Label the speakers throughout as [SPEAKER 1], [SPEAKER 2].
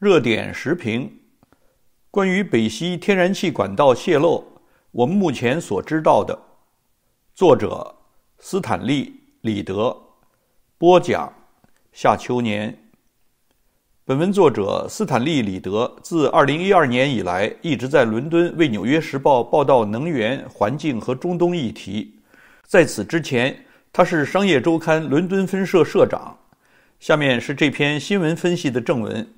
[SPEAKER 1] 热点时评：关于北溪天然气管道泄漏，我们目前所知道的。作者：斯坦利·李德。播讲：夏秋年。本文作者斯坦利·李德自2012年以来一直在伦敦为《纽约时报》报道能源、环境和中东议题。在此之前，他是《商业周刊》伦敦分社社长。下面是这篇新闻分析的正文。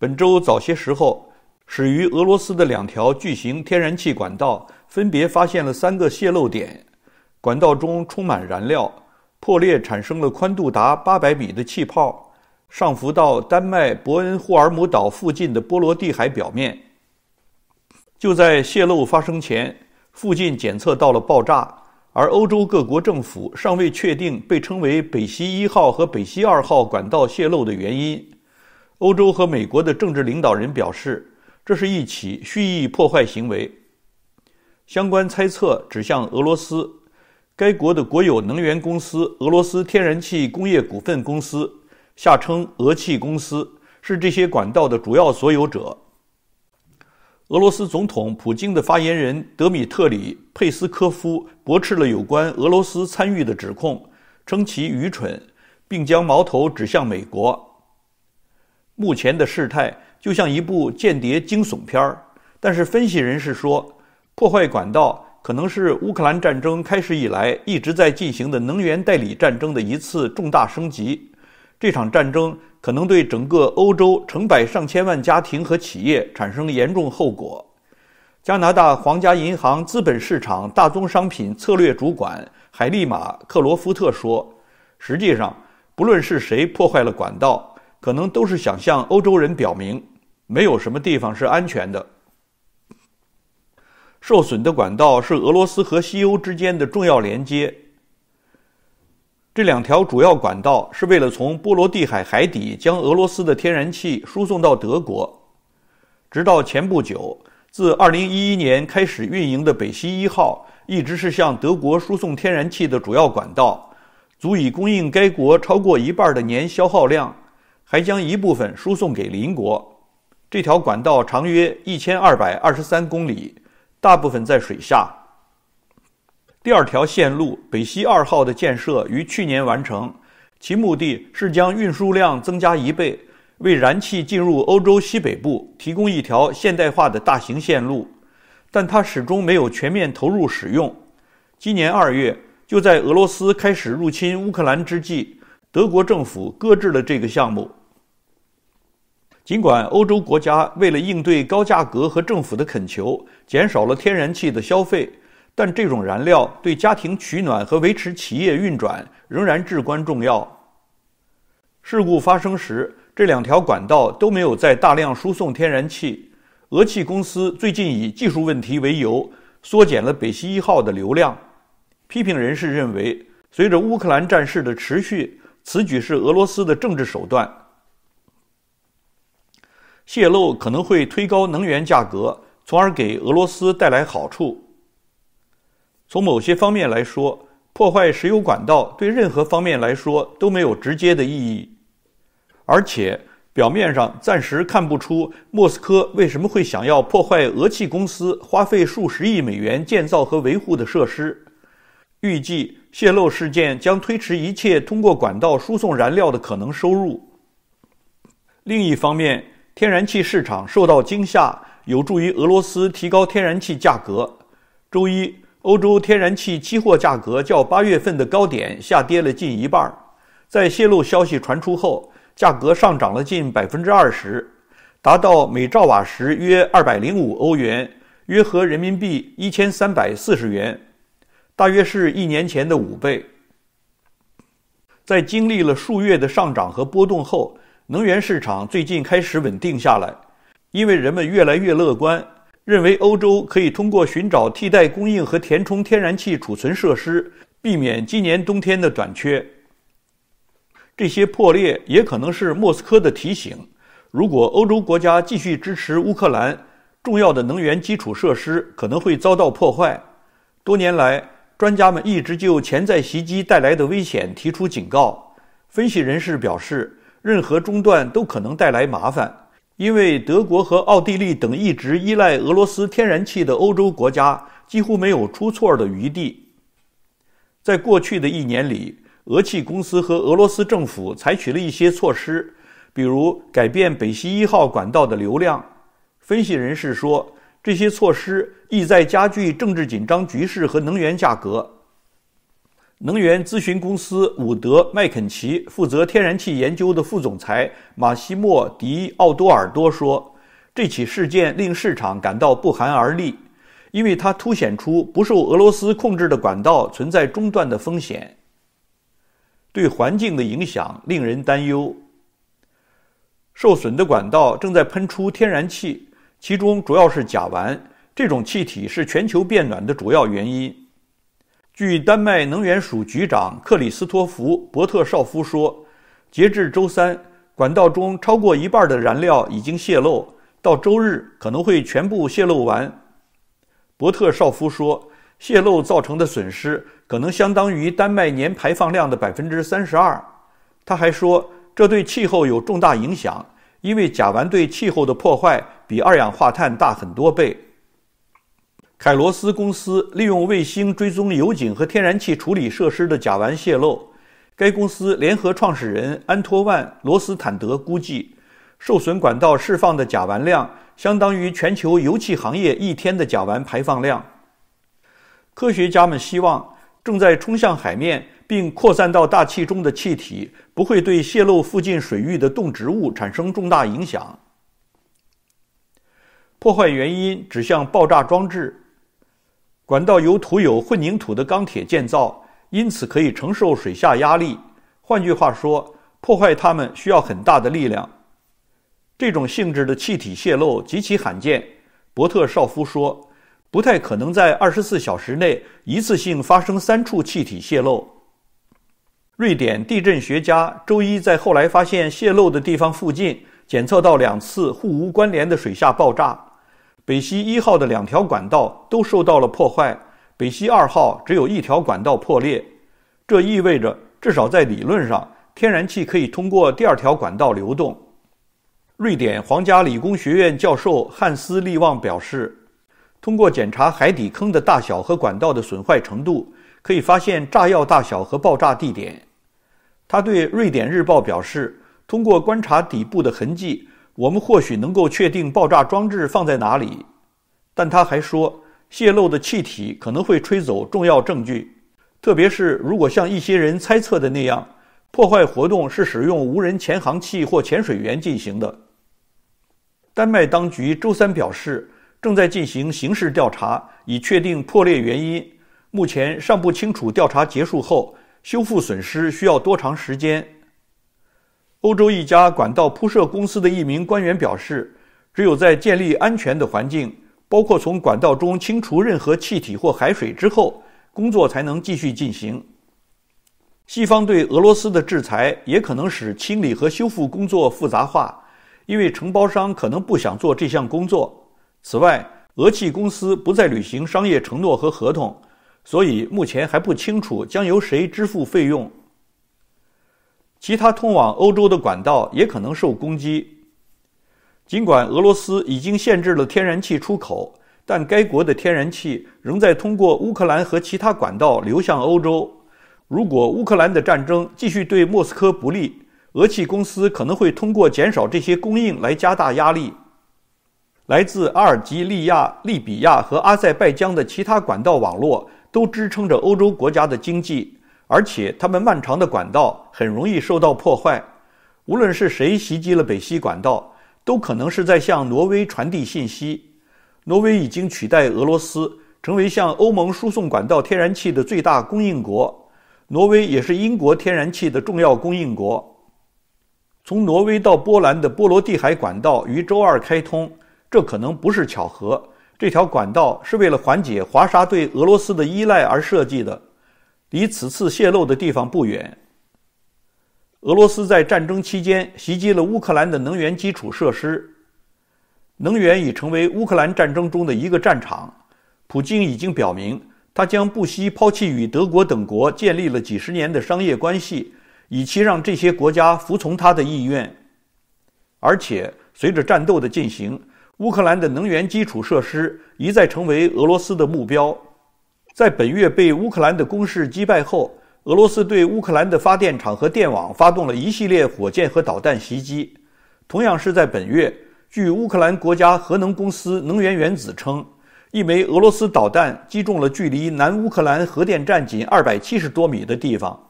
[SPEAKER 1] 本周早些时候，始于俄罗斯的两条巨型天然气管道分别发现了三个泄漏点。管道中充满燃料，破裂产生了宽度达800米的气泡，上浮到丹麦伯恩霍尔姆岛附近的波罗的海表面。就在泄漏发生前，附近检测到了爆炸，而欧洲各国政府尚未确定被称为“北溪一号”和“北溪二号”管道泄漏的原因。欧洲和美国的政治领导人表示，这是一起蓄意破坏行为。相关猜测指向俄罗斯，该国的国有能源公司俄罗斯天然气工业股份公司（下称俄气公司）是这些管道的主要所有者。俄罗斯总统普京的发言人德米特里·佩斯科夫驳斥了有关俄罗斯参与的指控，称其愚蠢，并将矛头指向美国。目前的事态就像一部间谍惊悚片儿，但是分析人士说，破坏管道可能是乌克兰战争开始以来一直在进行的能源代理战争的一次重大升级。这场战争可能对整个欧洲成百上千万家庭和企业产生严重后果。加拿大皇家银行资本市场大宗商品策略主管海利马克罗夫特说：“实际上，不论是谁破坏了管道。”可能都是想向欧洲人表明，没有什么地方是安全的。受损的管道是俄罗斯和西欧之间的重要连接。这两条主要管道是为了从波罗的海海底将俄罗斯的天然气输送到德国。直到前不久，自2011年开始运营的北溪一号一直是向德国输送天然气的主要管道，足以供应该国超过一半的年消耗量。还将一部分输送给邻国。这条管道长约一千二百二十三公里，大部分在水下。第二条线路北溪二号的建设于去年完成，其目的是将运输量增加一倍，为燃气进入欧洲西北部提供一条现代化的大型线路。但它始终没有全面投入使用。今年二月，就在俄罗斯开始入侵乌克兰之际，德国政府搁置了这个项目。尽管欧洲国家为了应对高价格和政府的恳求，减少了天然气的消费，但这种燃料对家庭取暖和维持企业运转仍然至关重要。事故发生时，这两条管道都没有在大量输送天然气。俄气公司最近以技术问题为由缩减了北溪一号的流量。批评人士认为，随着乌克兰战事的持续，此举是俄罗斯的政治手段。泄漏可能会推高能源价格，从而给俄罗斯带来好处。从某些方面来说，破坏石油管道对任何方面来说都没有直接的意义，而且表面上暂时看不出莫斯科为什么会想要破坏俄气公司花费数十亿美元建造和维护的设施。预计泄漏事件将推迟一切通过管道输送燃料的可能收入。另一方面，天然气市场受到惊吓，有助于俄罗斯提高天然气价格。周一，欧洲天然气期货价格较八月份的高点下跌了近一半。在泄露消息传出后，价格上涨了近百分之二十，达到每兆瓦时约二百零五欧元，约合人民币一千三百四十元，大约是一年前的五倍。在经历了数月的上涨和波动后。能源市场最近开始稳定下来，因为人们越来越乐观，认为欧洲可以通过寻找替代供应和填充天然气储存设施，避免今年冬天的短缺。这些破裂也可能是莫斯科的提醒：如果欧洲国家继续支持乌克兰，重要的能源基础设施可能会遭到破坏。多年来，专家们一直就潜在袭击带来的危险提出警告。分析人士表示。任何中断都可能带来麻烦，因为德国和奥地利等一直依赖俄罗斯天然气的欧洲国家几乎没有出错的余地。在过去的一年里，俄气公司和俄罗斯政府采取了一些措施，比如改变北溪一号管道的流量。分析人士说，这些措施意在加剧政治紧张局势和能源价格。能源咨询公司伍德麦肯齐负责天然气研究的副总裁马西莫·迪奥多尔多说：“这起事件令市场感到不寒而栗，因为它凸显出不受俄罗斯控制的管道存在中断的风险。对环境的影响令人担忧。受损的管道正在喷出天然气，其中主要是甲烷，这种气体是全球变暖的主要原因。”据丹麦能源署局长克里斯托弗·伯特绍夫说，截至周三，管道中超过一半的燃料已经泄漏，到周日可能会全部泄漏完。伯特绍夫说，泄漏造成的损失可能相当于丹麦年排放量的百分之三十二。他还说，这对气候有重大影响，因为甲烷对气候的破坏比二氧化碳大很多倍。凯罗斯公司利用卫星追踪油井和天然气处理设施的甲烷泄漏。该公司联合创始人安托万·罗斯坦德估计，受损管道释放的甲烷量相当于全球油气行业一天的甲烷排放量。科学家们希望，正在冲向海面并扩散到大气中的气体不会对泄漏附近水域的动植物产生重大影响。破坏原因指向爆炸装置。管道由涂有混凝土的钢铁建造，因此可以承受水下压力。换句话说，破坏它们需要很大的力量。这种性质的气体泄漏极其罕见，伯特绍夫说，不太可能在二十四小时内一次性发生三处气体泄漏。瑞典地震学家周一在后来发现泄漏的地方附近检测到两次互无关联的水下爆炸。北溪一号的两条管道都受到了破坏，北溪二号只有一条管道破裂，这意味着至少在理论上，天然气可以通过第二条管道流动。瑞典皇家理工学院教授汉斯·利旺表示，通过检查海底坑的大小和管道的损坏程度，可以发现炸药大小和爆炸地点。他对瑞典日报表示，通过观察底部的痕迹。我们或许能够确定爆炸装置放在哪里，但他还说，泄漏的气体可能会吹走重要证据，特别是如果像一些人猜测的那样，破坏活动是使用无人潜航器或潜水员进行的。丹麦当局周三表示，正在进行刑事调查，以确定破裂原因。目前尚不清楚调查结束后修复损失需要多长时间。欧洲一家管道铺设公司的一名官员表示：“只有在建立安全的环境，包括从管道中清除任何气体或海水之后，工作才能继续进行。”西方对俄罗斯的制裁也可能使清理和修复工作复杂化，因为承包商可能不想做这项工作。此外，俄气公司不再履行商业承诺和合同，所以目前还不清楚将由谁支付费用。其他通往欧洲的管道也可能受攻击。尽管俄罗斯已经限制了天然气出口，但该国的天然气仍在通过乌克兰和其他管道流向欧洲。如果乌克兰的战争继续对莫斯科不利，俄气公司可能会通过减少这些供应来加大压力。来自阿尔及利亚、利比亚和阿塞拜疆的其他管道网络都支撑着欧洲国家的经济。而且，他们漫长的管道很容易受到破坏。无论是谁袭击了北溪管道，都可能是在向挪威传递信息。挪威已经取代俄罗斯成为向欧盟输送管道天然气的最大供应国。挪威也是英国天然气的重要供应国。从挪威到波兰的波罗的海管道于周二开通，这可能不是巧合。这条管道是为了缓解华沙对俄罗斯的依赖而设计的。离此次泄露的地方不远。俄罗斯在战争期间袭击了乌克兰的能源基础设施，能源已成为乌克兰战争中的一个战场。普京已经表明，他将不惜抛弃与德国等国建立了几十年的商业关系，以期让这些国家服从他的意愿。而且，随着战斗的进行，乌克兰的能源基础设施一再成为俄罗斯的目标。在本月被乌克兰的攻势击败后，俄罗斯对乌克兰的发电厂和电网发动了一系列火箭和导弹袭击。同样是在本月，据乌克兰国家核能公司能源原子称，一枚俄罗斯导弹击中了距离南乌克兰核电站仅二百七十多米的地方。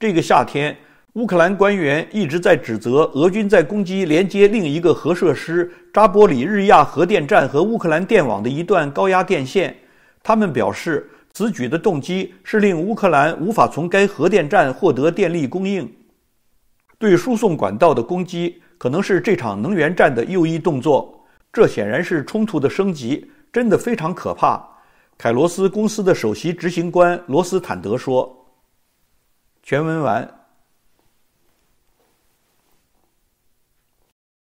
[SPEAKER 1] 这个夏天，乌克兰官员一直在指责俄军在攻击连接另一个核设施扎波里日亚核电站和乌克兰电网的一段高压电线。他们表示，此举的动机是令乌克兰无法从该核电站获得电力供应。对输送管道的攻击可能是这场能源战的又一动作。这显然是冲突的升级，真的非常可怕。凯罗斯公司的首席执行官罗斯坦德说。全文完。